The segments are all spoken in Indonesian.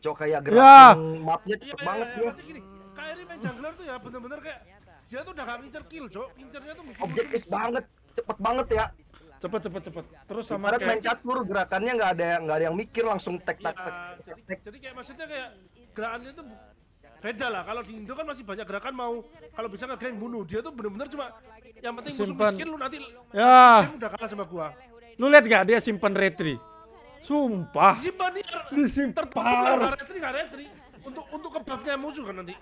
cok kayak gerak ya. mapnya cepet ya, banget ya. Kairi main jungler tuh ya bener-bener kayak dia tuh udah gak ngincer kill cok, ngincernya tuh objektif banget, cepet banget ya. Cepet cepet cepet. Terus sama Ibarat kayak main catur gerakannya nggak ada yang nggak ada yang mikir langsung tek tek iya, tek. Jadi, jadi kayak maksudnya kayak gerakannya tuh beda lah kalau di Indo kan masih banyak gerakan mau kalau bisa ngegeng bunuh dia tuh bener-bener cuma yang penting musuh miskin lu nanti ya. udah kalah sama gua lu lihat gak dia simpan retri Sumpah. Disimpan nih. Disimpan. Tertukar retri nggak retri. Untuk untuk kebabnya musuh kan nanti.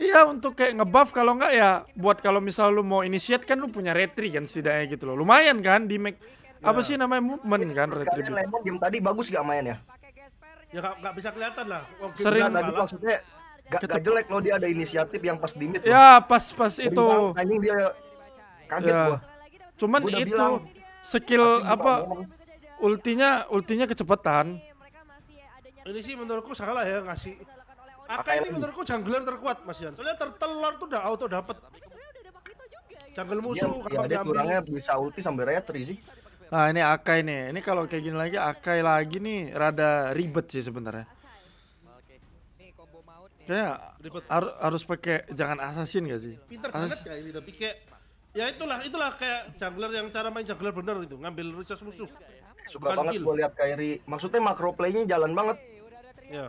Iya untuk kayak ngebuff kalau nggak ya buat kalau misal lu mau initiate kan lu punya retri kan setidaknya gitu loh. Lumayan kan di make ya. apa sih namanya movement kan retri. Lemon game tadi bagus gak main ya? Ya gak, gak bisa kelihatan lah. oh, Sering tadi maksudnya gak, gak jelek loh dia ada inisiatif yang pas dimit Ya loh. pas pas Dari itu. Anjing dia kaget ya. gua. Cuman gua itu bilang, skill apa? Ngomong ultinya ultinya kecepatan. Iya, ini sih menurutku salah ya ngasih. akai ini menurutku jungler terkuat Mas Yan. Soalnya tertelur tuh udah auto dapat. Ya. Jungle iya, musuh iya, kalau ya, dia kurangnya bisa ulti sambil teri sih. Nah ini Akai nih, ini kalau kayak gini lagi Akai lagi nih rada ribet sih sebenarnya. Kayaknya harus pakai jangan assassin gak sih? Pinter banget ya ini udah pikir ya itulah itulah kayak jungler yang cara main jungler bener itu ngambil resource musuh suka Bukan banget gue lihat Kairi maksudnya makro playnya jalan banget ya.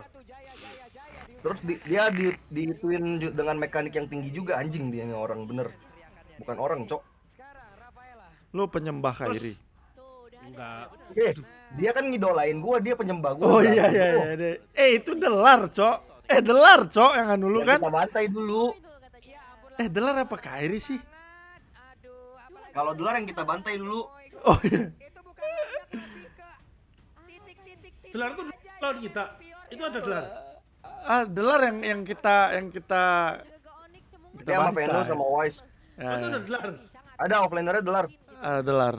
terus di, dia di dituin dengan mekanik yang tinggi juga anjing dia yang orang bener bukan orang cok lo penyembah Kairi enggak eh dia kan ngidolain gua dia penyembah gua oh iya iya, iya iya eh itu delar cok eh delar cok yang anu lu ya, kan kita bantai dulu eh delar apa Kairi sih kalau dolar yang kita bantai dulu. Oh iya. Dolar itu lawan kita. Itu ada dolar. Ah, dolar yang yang kita yang kita kita sama Venus sama Wise. Ya, oh, ya. ada dolar. Ada offlinernya dolar. uh, dolar.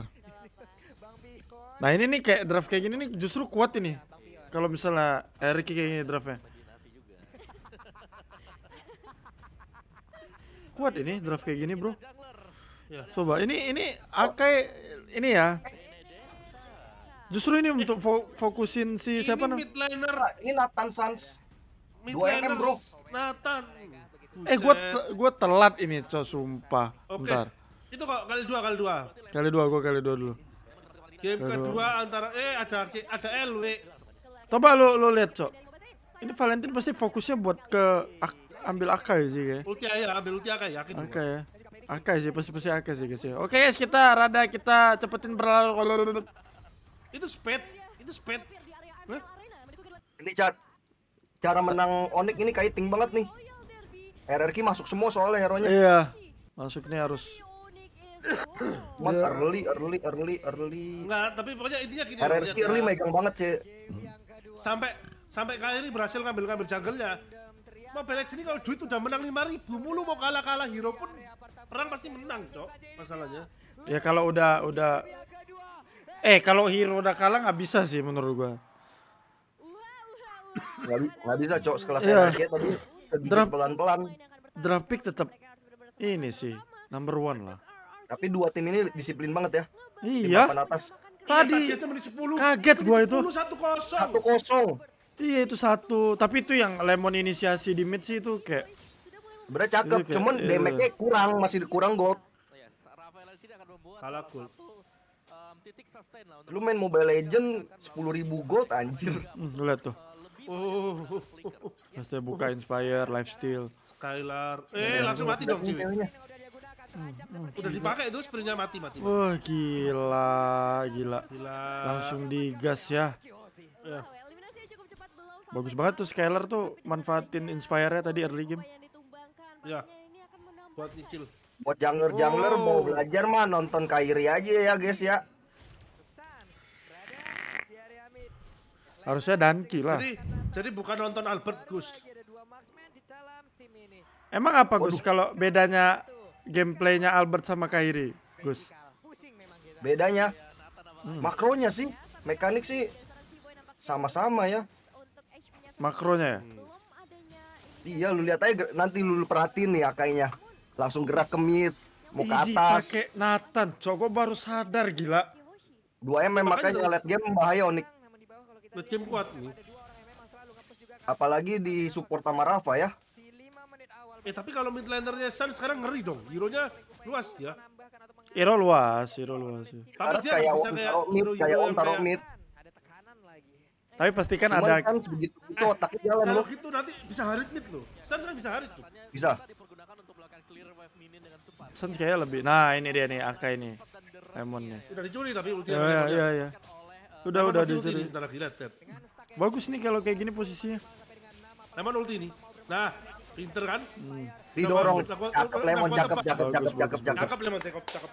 Nah ini nih kayak draft kayak gini nih justru kuat ini. Kalau misalnya Eric kayak gini draftnya. Kuat ini draft kayak gini bro. Ya. Coba ini ini Akai ini ya. Justru ini untuk fo fokusin si ini siapa nih Midliner. Ini Nathan Sans. Midliner bro. Nathan. Eh gue te gue telat ini, cow sumpah. Okay. Bentar. Itu kok kali dua kali dua. Kali dua gue kali dua dulu. Game kali kedua dua. antara eh ada ada LW. Coba lo lo lihat, Cok. Ini valentin pasti fokusnya buat ke ak ambil Akai sih kayak. Ulti aja, ya, ambil ulti Akai yakin. Akai Okay. Ya. Akeh sih, pasti-pasti akeh sih guys. Ya. Oke guys, kita rada kita cepetin berlalu. Itu speed, itu speed. Ini cara cara menang Onik ini kaiting banget nih. RRQ masuk semua soalnya hero-nya. Iya. Masuk nih harus Mat yeah. early, early, early, early. Enggak, tapi pokoknya intinya gini. RRQ early megang banget sih. Sampai sampai kali ini berhasil ngambil ngambil jungle ya. Mobile Legends ini kalau duit udah menang 5000 mulu mau kalah-kalah hero pun perang pasti menang, Cok. Masalahnya. Ya kalau udah udah Eh, kalau hero udah kalah nggak bisa sih menurut gua. Nggak bisa, Cok. Sekelas ya. tadi draft pelan-pelan. Draft pick tetap ini sih number one lah. Tapi dua tim ini disiplin banget ya. Iya. atas. Tadi iya, Kaget gua itu. satu kosong. satu kosong Iya itu satu, tapi itu yang lemon inisiasi di mid sih itu kayak Sebenernya cakep, kayak, cuman iya, damage-nya kurang, masih kurang gold. Oh, Kalah cool. Um, lu main Mobile Legend ribu gold anjir. Hmm, lu lihat tuh. Uh, oh, buka Inspire, Lifesteal. Skylar. Eh, langsung mati dong cewek. Hmm, Udah dipakai itu sprintnya mati mati. Wah, gila, gila. Gila. Langsung digas Ya bagus banget tuh Skylar tuh manfaatin inspire-nya tadi early game ya buat nyicil buat jungler jungler oh. mau belajar mah nonton Kairi aja ya guys ya harusnya Danki lah jadi, jadi bukan nonton Albert Gus emang apa Gus kalau bedanya gameplaynya Albert sama Kairi Gus bedanya hmm. makronya sih mekanik sih sama-sama ya makronya ya hmm. iya lu lihat aja nanti lu perhatiin nih akainya langsung gerak ke mid mau ke atas pakai Nathan cowok baru sadar gila 2 M makanya lihat game bahaya Onik Late game kuat nih apalagi di support sama Rafa ya Eh tapi kalau mid lanernya Sun sekarang ngeri dong. Hero-nya luas ya. Hero luas, hero luas. Ya. Tapi dia kayak bisa kayak hero, hero, tapi pastikan kan Cuman ada kan sebegitu itu eh, otaknya jalan Kalau gitu nanti bisa harit mid loh. Sans kan bisa harit tuh. Bisa. Sans kayaknya lebih. Nah, ini dia nih Aka ini. Lemonnya. Udah dicuri tapi ulti. Iya, iya, iya. Ya. ya, ya. Eh, udah, Lemon udah dicuri. Ini, lagi, lihat, lihat. Bagus nih kalau kayak gini posisinya. Lemon ulti ini. Nah, pinter kan? Hmm. Didorong. Nah, cakep nah, Lemon, cakep, cakep, cakep, cakep, cakep. Cakep Lemon, cakep, cakep.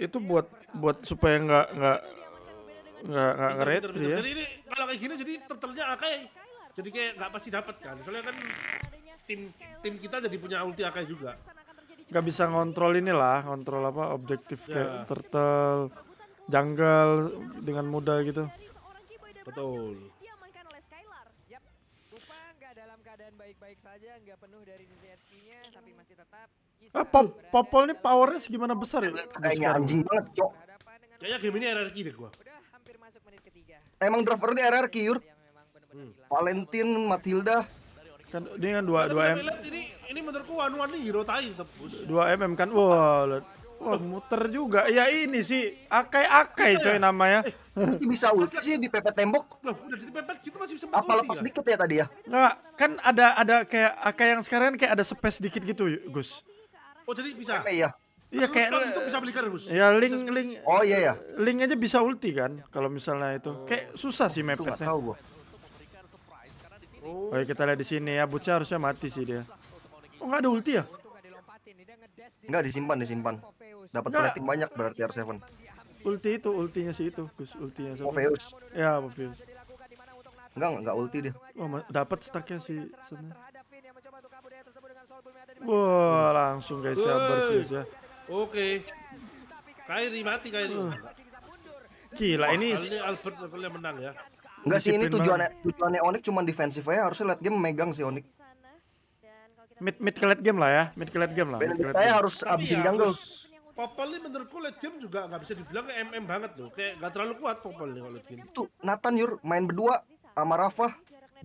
Itu buat buat supaya nggak nggak nggak nggak keren ya. Jadi ini kalau kayak gini jadi turtle-nya Akai jadi kayak nggak pasti dapat kan. Soalnya kan tim tim kita jadi punya ulti Akai juga. Nggak bisa ngontrol inilah, ngontrol apa objektif ya. kayak turtle jungle dengan mudah gitu. Betul. Ah, pop, popol ini powernya segimana besar ya? Kayaknya anjing banget, cok. Kayaknya game ini RRQ deh gua. Emang draft early RRQ Yur. Hmm. Valentin Matilda. Kan ini kan 2 2 M. Ini ini menurutku Wan Wan ini hero tai tetap 2 mm kan. Wah, Wah, muter juga. Ya ini sih akai-akai coy ya? namanya. Eh, bisa ulti sih di pepet tembok. Loh, udah di pepet kita masih bisa Apa lepas ya? dikit ya tadi ya? Enggak, kan ada ada kayak akai yang sekarang kan kayak ada space dikit gitu, Gus. Oh, jadi bisa. Iya. Iya kayak kan itu bisa beli kardus. Ya link link. Oh iya ya. Link aja bisa ulti kan kalau misalnya itu. Oh. Kayak susah sih mepetnya. Tahu gua. Oh. Oke, kita lihat di sini ya. Butcher harusnya mati sih dia. Oh, nggak ada ulti ya? Nggak disimpan, disimpan. Dapat berarti banyak berarti R7. Ulti itu, ultinya sih itu, Gus, ultinya siapa? Morpheus. Ya, Morpheus. Enggak, enggak ulti dia. Oh, dapat stacknya sih. sebenarnya. Wah, langsung guys ya, bersih ya. Oke. Kairi mati Kairi. Uh. Gila Wah, ini ini Albert levelnya menang ya. Enggak sih ini tujuannya tujuannya Onyx cuma defensif aja harusnya late game megang sih Onyx. Mid mid ke late game lah ya, mid ke late game lah. Benar saya harus abisin ya, jungle. Popol ini menurutku late game juga nggak bisa dibilang ke MM banget loh. Kayak nggak terlalu kuat Popol nih kalau late game. Itu Nathan Yur main berdua sama Rafa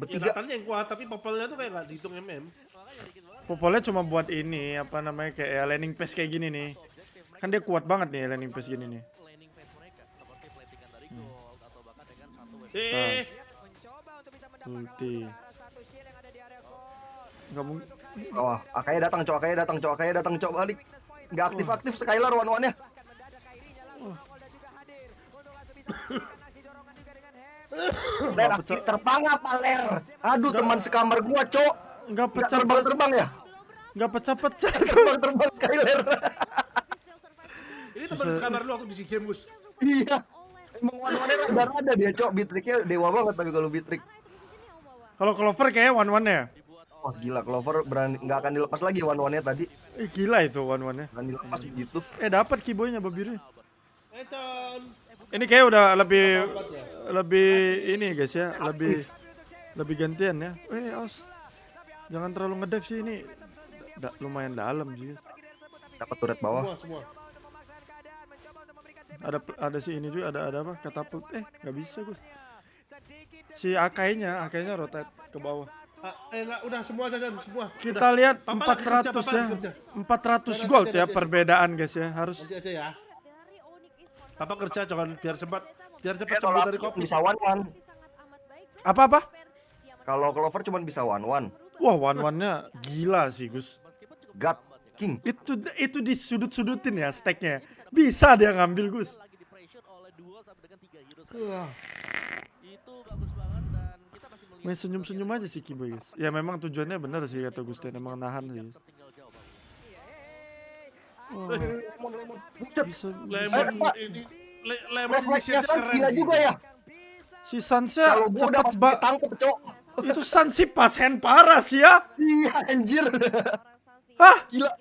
bertiga. Ya, Nathan yang kuat tapi Popolnya tuh kayak nggak dihitung MM. Popolnya cuma buat ini apa namanya kayak ya, landing page kayak gini nih. Kan dia kuat banget nih landing page gini nih. Hmm. Nah. Ulti. Gak mungkin. Oh, akaya datang, cowok, akaya datang, cowok, akaya datang, cowok balik. Gak aktif-aktif Skylar one-one-nya. Oh. terbang apa Ler? Aduh, teman sekamar gua, cowok nggak pecah terbang terbang ya nggak pecah pecah terbang terbang Skyler ini teman sekamar lu aku di si game Gus iya emang one one nya rada kan ada dia cok bitriknya dewa banget tapi kalau bitrik kalau Clover kayaknya one one nya ya? Wah oh, gila Clover berani nggak akan dilepas lagi one ya one nya tadi. Eh, gila itu one one nya. Akan dilepas begitu. Eh dapat nya babiru. Eh, ini kayak udah lebih lebih ini guys ya, lebih lebih gantian ya. Eh, os. Jangan terlalu ngedep sih ini. Da lumayan dalam sih. Dapat turret bawah. Semua, semua. Ada ada si ini juga ada ada apa? Katapult. Eh, nggak bisa gus, Si Akainya, Akainya rotate ke bawah. Ah, eh, udah semua saja semua. Kita udah. lihat empat 400 ya. Kerja. 400 gold ya perbedaan guys ya. Harus aja, ya. Papa kerja jangan biar cepat, biar cepat eh, sembuh dari kopi. Bisa one one. Apa apa? Kalau Clover cuma bisa one one. Wah, one one-nya gila sih, Gus. God King. Itu itu di sudut sudutin ya stacknya. Bisa dia ngambil, Gus. Wah. Main senyum-senyum aja sih Kibo Gus. Ya memang tujuannya benar sih kata Dan emang nahan sih. Oh, Bisa, bisa. Lemon ini le, Lemon lemon, juga ya. Si lemon, lemon, lemon, Itu Sansip pasien parah sih ya. Iya anjir. Hah? Gila.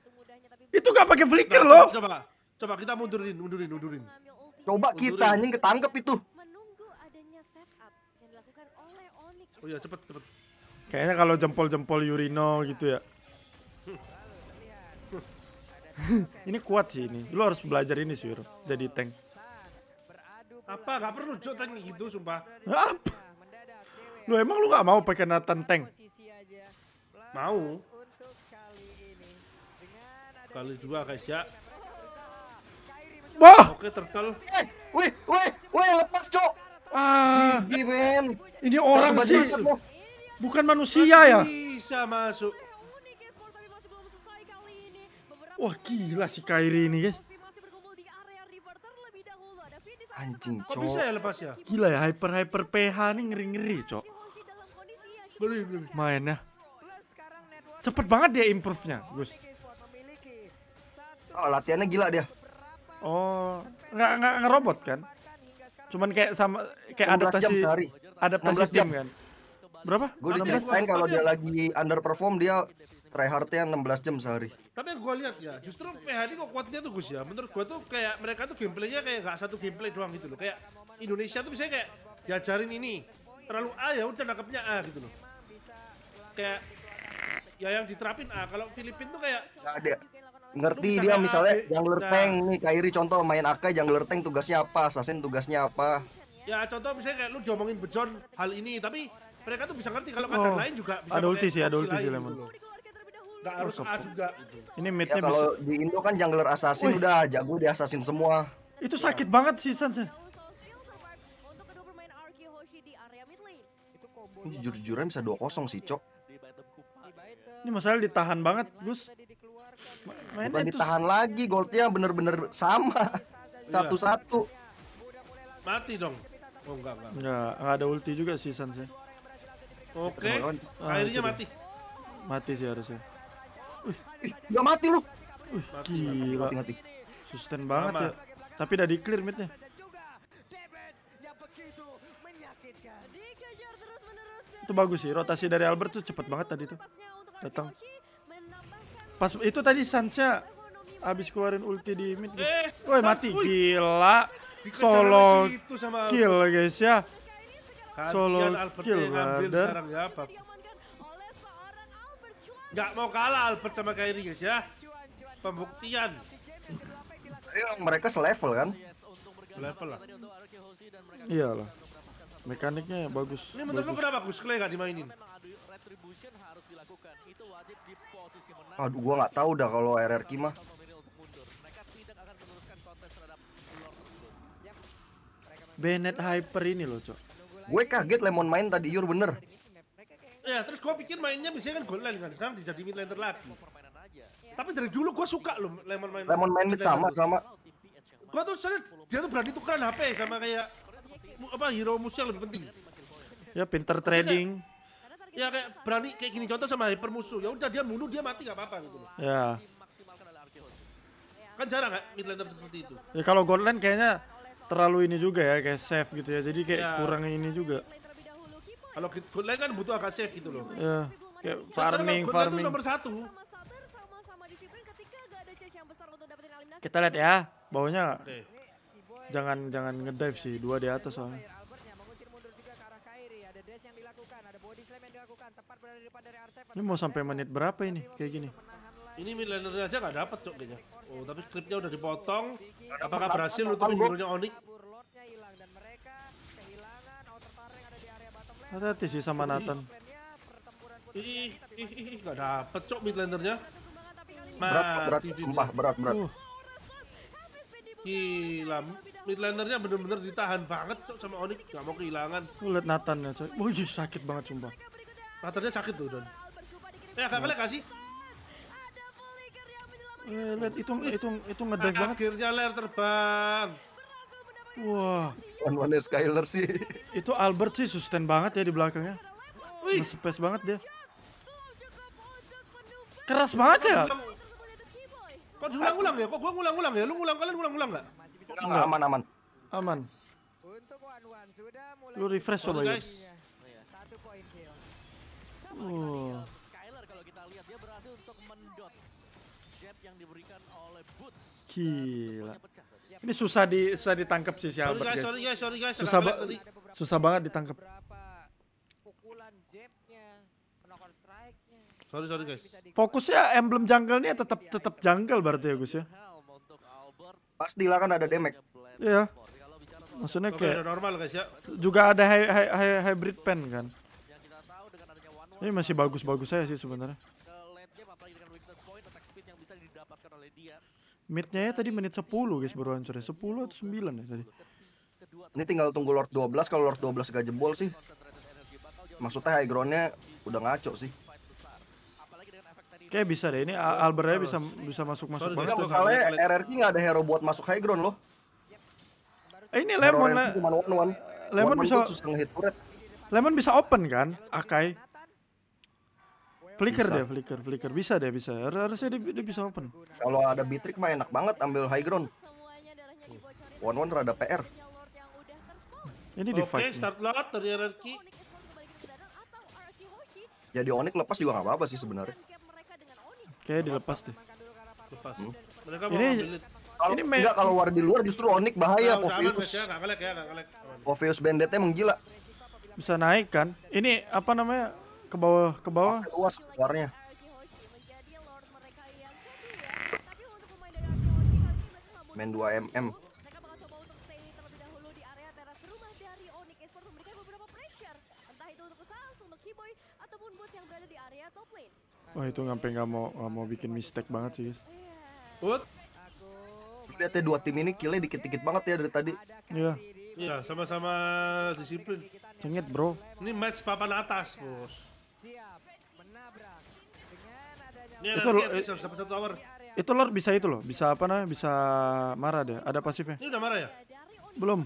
Itu gak pakai flicker nah, loh. Coba, coba kita mundurin, mundurin, mundurin. Coba mundurin. kita anjing ketangkep itu. Oh iya cepet cepet. Kayaknya kalau jempol-jempol Yurino gitu ya. ini kuat sih ini. Lu harus belajar ini sih, Yur. Jadi tank. Apa? Gak perlu, cok tank gitu, sumpah. Apa? Iya. Lu emang lu gak mau pakai Nathan Tank? Mau. Kali dua guys ya. Wah. Oke terkel. Wih, eh, wih, wih lepas cok. Ah, Gini, ini orang sih. Bukan manusia ya. Bisa masuk. Wah gila si Kairi ini guys. Anjing cok. Kok bisa ya lepas ya? Gila ya hyper hyper PH nih ngeri ngeri cok mainnya cepet banget dia improve-nya Gus oh latihannya gila dia oh nggak nggak ngerobot kan cuman kayak sama kayak adaptasi jam sehari. 16 jam. kan berapa gue diceritain kalau dia lagi underperform dia try enam 16 jam sehari tapi gue lihat ya justru PHD kok kuatnya tuh Gus ya menurut gue tuh kayak mereka tuh gameplaynya kayak nggak satu gameplay doang gitu loh kayak Indonesia tuh bisa kayak diajarin ini terlalu A ya udah nangkepnya A gitu loh kayak ya yang diterapin ah kalau Filipin tuh kayak nggak ada ngerti dia misalnya ada, jungler nah, tank nih Kairi contoh main Akai jungler tank tugasnya apa assassin tugasnya apa ya contoh misalnya kayak lu diomongin bejon hal ini tapi mereka tuh bisa ngerti kalau kata oh, lain juga bisa ada ulti sih ada ulti sih lemon Gak harus oh, A juga gitu. ini ya, midnya ya, kalau di Indo kan jungler assassin Wih. udah jago di assassin semua itu sakit ya. banget sih Ini jujur-jujurnya bisa 2-0 sih, Cok. Ini masalah ditahan banget, Gus. Mainnya Bukan ditahan itu... lagi, goldnya bener-bener sama. Iya. Satu-satu. Mati dong. Oh, enggak, enggak. Enggak, enggak ada ulti juga sih Sans. Oke, okay. ah, akhirnya mati. Dia. Mati sih harusnya. Wih, enggak mati lu. Wih, mati, gila. Mati, mati. Sustain banget Mama. ya. Tapi udah di clear mid-nya. Itu bagus sih, rotasi dari Albert tuh cepet banget tadi tuh. Datang. Pas itu tadi Sansnya abis keluarin ulti di mid. Eh, Woi mati gila. Solo kill guys ya. Solo kill brother Ya, Gak mau kalah Albert sama Kairi guys ya. Pembuktian. Iya, mereka selevel kan? Level lah. Iyalah. Mekaniknya bagus. Ini menurut lu kenapa Gus Clay gak dimainin? Aduh, gua nggak tahu dah kalau RRQ mah. Bennett Hyper ini loh, Cok. Gue kaget Lemon main tadi Yur bener. Ya, terus gue pikir mainnya biasanya kan goal kan. Sekarang dijadi mid laner lagi. Tapi dari dulu gue suka loh Lemon main. Lemon main mid sama sama. Gua tuh sebenernya dia tuh berani tukeran HP sama kayak apa hero musuh yang lebih penting. Ya pinter trading ya kayak berani kayak gini contoh sama hyper musuh ya udah dia bunuh dia mati nggak apa-apa gitu loh ya kan jarang nggak midlander seperti itu ya kalau Godland kayaknya terlalu ini juga ya kayak safe gitu ya jadi kayak ya. kurang ini juga kalau Godland kan butuh agak safe gitu loh ya kayak farming farming nomor satu kita lihat ya baunya okay. jangan jangan ngedive sih dua di atas soalnya Ini mau sampai menit berapa ini kayak gini? Ini Millennium aja nggak dapat cok kayaknya. Oh tapi skripnya udah dipotong. Apakah berhasil untuk dulunya Onyx? Hati-hati sih sama Nathan. Ih, ih, ih, nggak dapet cok midlandernya. Berat, berat, sumpah berat, berat. Uh. Gila, midlandernya bener-bener ditahan banget cok sama Onyx. Gak mau kehilangan. Lihat Nathan ya cok, wih oh, iya, sakit banget sumpah. Latarnya sakit tuh, Don. Ya, eh, kakak lihat kasih. Eh, lihat itu eh, itu itu ngedek nah, banget. Akhirnya ler terbang. Wah. One one Skyler sih. Itu Albert sih sustain banget ya di belakangnya. Wih. Space banget dia. Keras banget ya. Kok diulang-ulang ya? Kok gua ngulang-ulang ya? Lu ngulang kalian ngulang-ulang enggak? aman aman. Aman. Lu refresh coba Guys oh. Skyler kalau kita lihat dia berhasil untuk mendot jet yang diberikan oleh Boots. Gila. Ini susah di susah ditangkap sih si Albert guys. Sorry guys, sorry guys. Susah, ba susah banget ditangkap. Sorry, sorry guys. Fokusnya emblem jungle-nya tetap iya, tetap iya. jungle berarti ya Gus ya. Pastilah kan ada damage. Iya. Maksudnya kayak normal guys ya. Juga ada hy hy hybrid pen kan. Ini masih bagus-bagus saya sih sebenarnya. Midnya ya tadi menit 10 guys baru hancur ya. 10 atau 9 ya tadi. Ini tinggal tunggu Lord 12 kalau Lord 12 gak jebol sih. Maksudnya high groundnya udah ngaco sih. Kayak bisa deh ini albernya bisa bisa masuk-masuk banget. Soalnya RRQ nggak ada hero buat masuk high ground loh. Eh ini Lemon Lemon bisa Lemon bisa open kan? Akai. Flicker bisa. deh, flicker, flicker bisa deh, bisa. Harusnya dia, dia bisa open. Kalau ada Bitrick mah enak banget ambil high ground. One one rada PR. Ini di fight. Oke, start lot dari RRQ. Jadi ya, Onik lepas juga nggak apa-apa sih sebenarnya. Kayak dilepas deh. Lepas. Hmm. Mereka mau ini kalau ini enggak kalau war di luar justru Onik bahaya nah, Povius. Ya, Povius Bandetnya menggila. Bisa naik kan? Ini apa namanya? ke bawah ke bawah luas luarnya main 2 mm Wah itu ngampe nggak mau gak mau bikin mistake banget sih guys. Ut. Lihat ya dua tim ini killnya dikit-dikit banget ya dari tadi. Iya. Iya sama-sama disiplin. Cengit bro. Ini match papan atas bos. itu lor, dapat satu hour. Itu lor bisa itu loh, bisa apa namanya? Bisa marah deh. Ada pasifnya. Ini udah marah ya? Belum.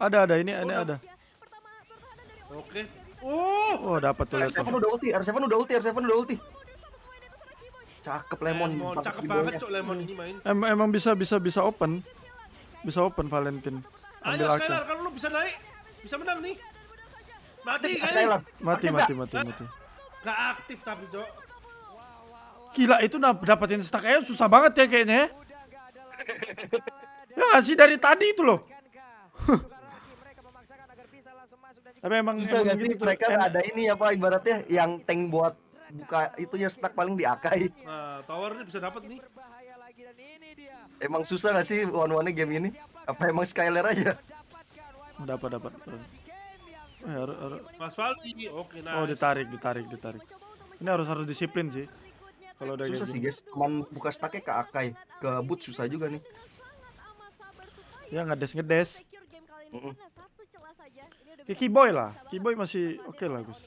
Ada ada ini ini ada. Oke. Uh! Oh, oh dapat tuh lihat. R7 udah ulti, R7 udah ulti, R7 udah ulti. Cakep Lemon. cakep banget cok Lemon ini main. emang bisa bisa bisa open. Bisa open Valentin. Ayo Skylar kalau lu bisa naik, bisa menang nih. Mati kan? Mati, mati, mati, mati. Gak aktif tapi, Cok. Gila itu dapetin stack ayam susah banget ya kayaknya. Ya, ya sih dari tadi itu loh. Tapi emang bisa gak gitu mereka ada ini apa ibaratnya yang tank buat buka itunya stack paling diakai. Nah, towernya bisa dapat nih. Emang susah gak sih one one game ini? Apa emang Skyler aja? Dapat dapat. Eh, Mas Valdi, Oke, Oh, ditarik, ditarik, ditarik. Ini harus harus disiplin sih kalau udah susah sih guys cuman buka stacknya ke Akai ke Boot susah juga nih ya ngedes ngedes mm -mm. Ya, Kiboy lah Kiboy masih oke lah Gus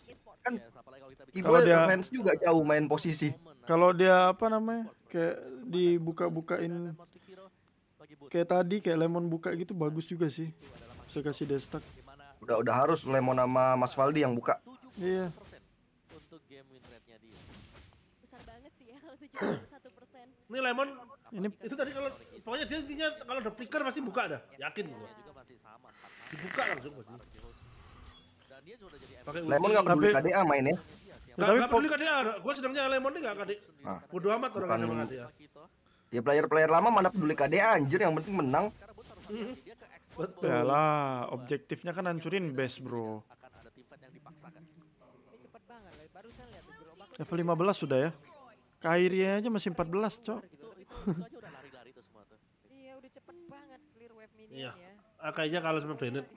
kan iya, Kiboy dia fans juga jauh main posisi kalau dia apa namanya kayak dibuka-bukain kayak tadi kayak lemon buka gitu bagus juga sih saya kasih destak udah udah harus lemon sama Mas Valdi yang buka iya Ini lemon, ini itu tadi kalau pokoknya dia intinya kalau ada flicker pasti buka dah, yakin gua. Iya, Dibuka langsung pasti. lemon beli lemon nggak peduli KDA main ya? Nggak tapi peduli KDA, gua sedangnya lemon ini nggak KDA. Ah. amat orang yang sama KDA. Ya player-player lama mana peduli KDA anjir, yang penting menang. Betul. lah, objektifnya kan hancurin base bro. Level 15 sudah ya? Kairi aja masih 14, Cok. Iya, udah cepet banget clear wave minion iya. ya. Ah, kayaknya kalau sama Bennett.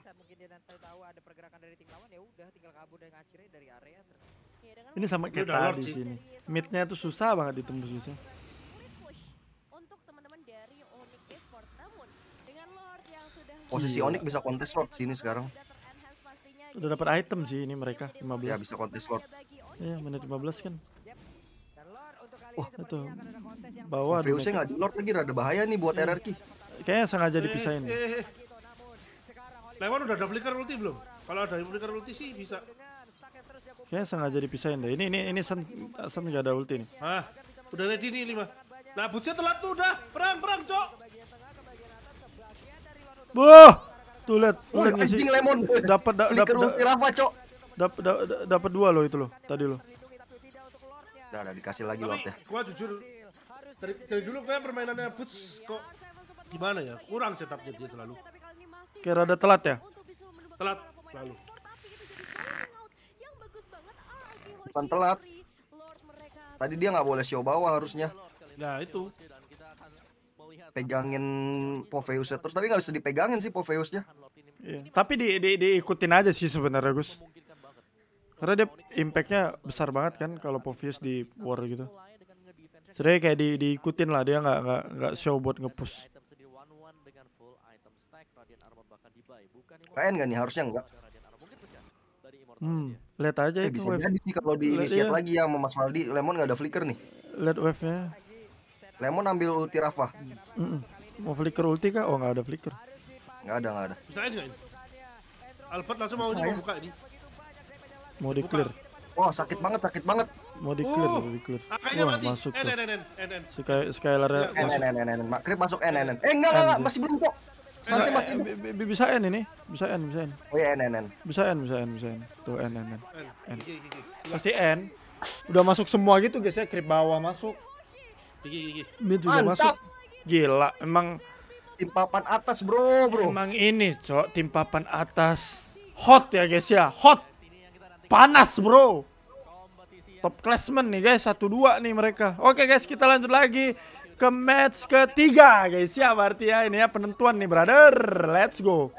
Ini sama kita di sini. Midnya tuh susah banget ditembus sih. Posisi Onyx bisa kontes Lord sini sekarang. Udah dapat item sih ini mereka 15. Ya bisa kontes Lord. Iya, menit 15 kan. Wah, itu. Iya, Bawa Viusnya oh, nggak di-lord lagi, rada bahaya nih buat iya. RRQ. Kayaknya sengaja eh, dipisahin. Eh, eh, udah ada flicker ulti belum? Kalau ada flicker ulti sih bisa. Kayaknya sengaja dipisahin deh. Ini ini ini sen sen gak ada ulti nih. Ah, udah ready nih lima. Nah, butsnya telat tuh udah. Perang, perang, cok. Wah, tuh lihat, lihat sih. Anjing lemon. Dapat dapat dapat. Dapat dua loh itu loh, tadi loh. Udah, udah dikasih lagi Tapi, waktu. Gua jujur dari, dari dulu kayak permainannya Boots kok gimana ya? Kurang setupnya dia selalu. Kira ada telat ya? Telat selalu. Bukan telat. Tadi dia nggak boleh show bawah harusnya. Nah itu. Pegangin Poveus terus tapi nggak bisa dipegangin sih Poveusnya. Iya. Tapi di, di, diikutin aja sih sebenarnya Gus. Karena dia impactnya besar banget kan kalau Povius di war gitu. Sebenarnya kayak di, diikutin lah dia nggak nggak nggak show buat ngepush. Kain gak nih harusnya enggak? Hmm, lihat aja eh, itu bisa jadi sih kalau di inisiat lagi yang sama Mas Maldi, Lemon nggak ada flicker nih. Lihat wave-nya. Lemon ambil ulti Rafa. Mm -mm. Mau flicker ulti kah? Oh nggak ada flicker. Nggak ada nggak ada. Bisa Albert langsung mau dibuka ini. Ya. Mau di clear. Wah, sakit banget, sakit banget. Mau di clear, oh, mau di clear. Wah, masuk eh, tuh. Sky Skylar ya, masuk. NNN, Makrip masuk NNN. Eh, eh enggak, enggak, masih belum kok. Sanksi masih eh, bisa N ini, bisa N, bisa N. Oh ya NNN. Bisa N, bisa N, bisa N. Tuh NNN. N. Pasti N. Udah masuk semua gitu guys ya, krip bawah masuk. Ini juga masuk. Gila, emang tim papan atas, Bro, Bro. Emang ini, Cok, tim papan atas. Hot ya guys ya, hot. Panas bro Top classman nih guys satu dua nih mereka Oke guys kita lanjut lagi Ke match ketiga guys ya Berarti ya ini ya penentuan nih brother Let's go